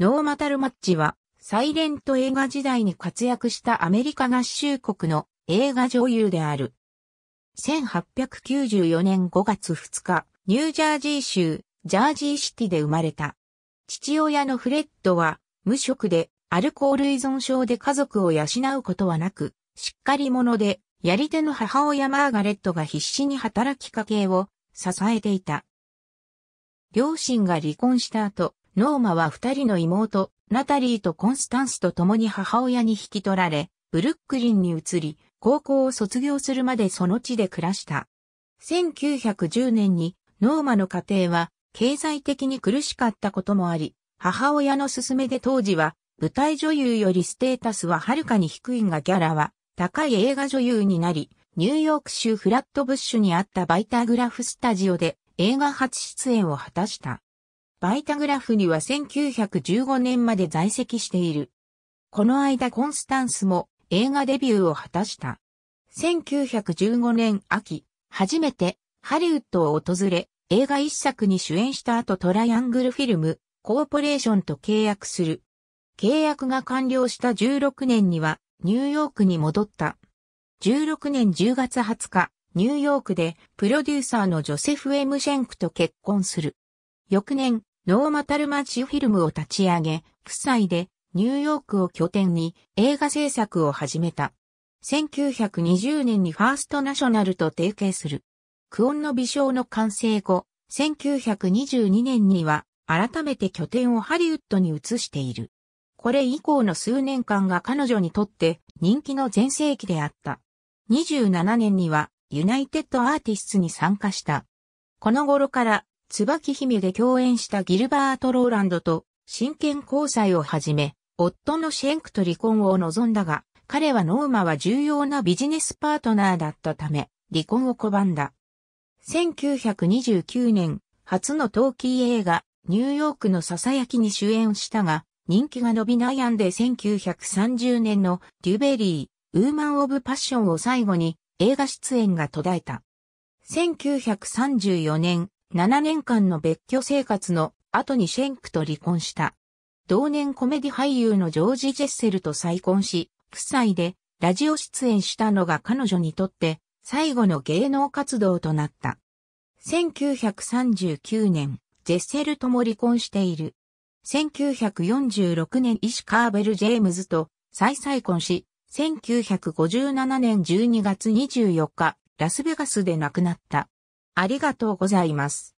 ノーマタルマッチは、サイレント映画時代に活躍したアメリカ合衆国の映画女優である。1894年5月2日、ニュージャージー州、ジャージーシティで生まれた。父親のフレッドは、無職で、アルコール依存症で家族を養うことはなく、しっかり者で、やり手の母親マーガレットが必死に働きかけを支えていた。両親が離婚した後、ノーマは二人の妹、ナタリーとコンスタンスと共に母親に引き取られ、ブルックリンに移り、高校を卒業するまでその地で暮らした。1910年にノーマの家庭は経済的に苦しかったこともあり、母親の勧めで当時は舞台女優よりステータスははるかに低いがギャラは高い映画女優になり、ニューヨーク州フラットブッシュにあったバイターグラフスタジオで映画初出演を果たした。バイタグラフには1915年まで在籍している。この間コンスタンスも映画デビューを果たした。1915年秋、初めてハリウッドを訪れ、映画一作に主演した後トライアングルフィルム、コーポレーションと契約する。契約が完了した16年には、ニューヨークに戻った。16年10月20日、ニューヨークでプロデューサーのジョセフ・エムシェンクと結婚する。翌年、ノーマタルマッチフィルムを立ち上げ、夫妻でニューヨークを拠点に映画制作を始めた。1920年にファーストナショナルと提携する。クオンの微笑の完成後、1922年には改めて拠点をハリウッドに移している。これ以降の数年間が彼女にとって人気の前世紀であった。27年にはユナイテッドアーティストに参加した。この頃から椿姫で共演したギルバート・ローランドと真剣交際を始め、夫のシェンクと離婚を望んだが、彼はノーマは重要なビジネスパートナーだったため、離婚を拒んだ。1929年、初のトーキー映画、ニューヨークのささやきに主演したが、人気が伸び悩んで1930年のデュベリー、ウーマン・オブ・パッションを最後に映画出演が途絶えた。1934年、7年間の別居生活の後にシェンクと離婚した。同年コメディ俳優のジョージ・ジェッセルと再婚し、夫妻でラジオ出演したのが彼女にとって最後の芸能活動となった。1939年、ジェッセルとも離婚している。1946年医師カーベル・ジェームズと再再婚し、1957年12月24日、ラスベガスで亡くなった。ありがとうございます。